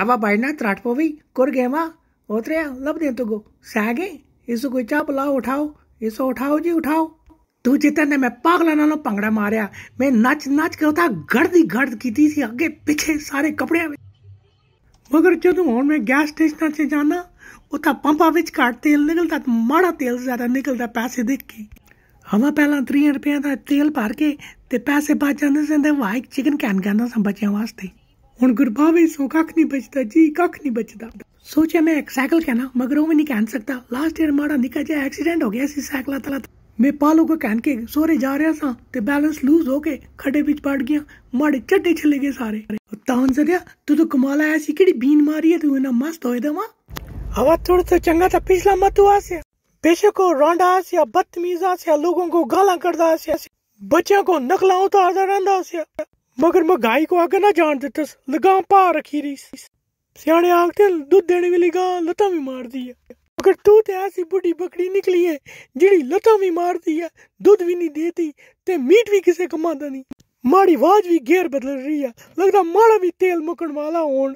आवा ಅವ ಬಣ್ಣ ತ್ರಾಟ್ಪೋವಿ ಕೊರ್ಗೆವ ओतरे लब दे तुगो सागे इसो कोई चा पुलाव उठाओ इसो उठाओ जी उठाओ तू जितन ने मैं पागला नालो पंगड़ा मारिया मैं नाच नाच के होता ही गर्द की थी आगे पीछे सारे कपड़े में मगर जो हूँ मैं गैस स्टेशन से जाना उतना पंपा बिच घट तेल निकलता तो माड़ा तेल ज्यादा निकलता पैसे देख के हवा पहला त्रीह रुपया का तेल भर के ते पैसे बच जाते सन वाइक चिकन कैन कहना सब बच्चों वास्ते ਹੁਣ ਗੁਰਬਾਵੇਂ ਸੋ ਕੱਖ ਨਹੀਂ ਬਚਦਾ ਜੀ ਕੱਖ ਨਹੀਂ ਬਚਦਾ ਸੋਚਿਆ ਮੈਂ ਇੱਕ ਸਾਈਕਲ ਕਹਿਣਾ ਮਗਰ ਉਹ ਵੀ ਨਹੀਂ ਕਹਿਣ ਸਕਦਾ ਲਾਸਟ ਈਅਰ ਮਾੜਾ ਨਿੱਕਾ ਜਿਹਾ ਐਕਸੀਡੈਂਟ ਹੋ ਗਿਆ ਸੀ ਸਾਈਕਲਾਂ ਤਲਾ ਮੈਂ ਪਾਲੋ ਕੋ ਕਹਿਣ ਕੇ ਸੋਰੇ ਜਾ ਰਿਹਾ ਸਾਂ ਤੇ ਬੈਲੈਂਸ ਲੂਜ਼ ਹੋ ਕੇ ਖੱਡੇ ਵਿੱਚ ਪੜ ਗਿਆ ਮਾੜੇ ਚੱਡੇ ਛਲੇ ਗਏ ਸਾਰੇ ਤਾਨ ਜ਼ਰਿਆ ਤੂੰ ਤਾਂ ਕਮਾਲ ਆਇਆ ਸੀ ਕਿਹੜੀ ਬੀਨ ਮਾਰੀ ਹੈ ਤੂੰ ਇਹਨਾਂ ਮਸਤ ਹੋਏ ਦਵਾ हवा थोड़ा सा चंगा था पिछला मतुआ से पेशे को रोंडा से बदतमीजा से लोगों को गाला करदा से बच्चों को नकला उतारदा रहंदा से ਮਗਰ ਮੈਂ ਗਾਈ ਕੋ ਅੱਗੇ ਨਾ ਜਾਣ ਦਿੱਤਸ ਲਗਾਮ ਪਾ ਰੱਖੀ ਰੀ ਸਿਆਣੇ ਆਖ ਤੇ ਦੁੱਧ ਦੇਣ ਵੀ ਲਗਾ ਲਤਾ ਵੀ ਮਾਰਦੀ ਆ ਮਗਰ ਤੂੰ ਤੇ ਐਸੀ ਬੁੱਢੀ ਬੱਕਰੀ ਨਿਕਲੀ ਏ ਜਿਹੜੀ ਲਤਾ ਵੀ ਮਾਰਦੀ ਆ ਦੁੱਧ ਵੀ ਨਹੀਂ ਦੇਤੀ ਤੇ ਮੀਟ ਵੀ ਕਿਸੇ ਕੰਮ ਨਹੀਂ ਮਾੜੀ ਵਾਜ ਵੀ ਗੇਰ ਬਦਲ ਰਹੀ ਆ ਲੱਗਦਾ ਮਾੜਾ ਵੀ ਤੇਲ ਮੁਕਣ ਵਾਲਾ ਹੋਣ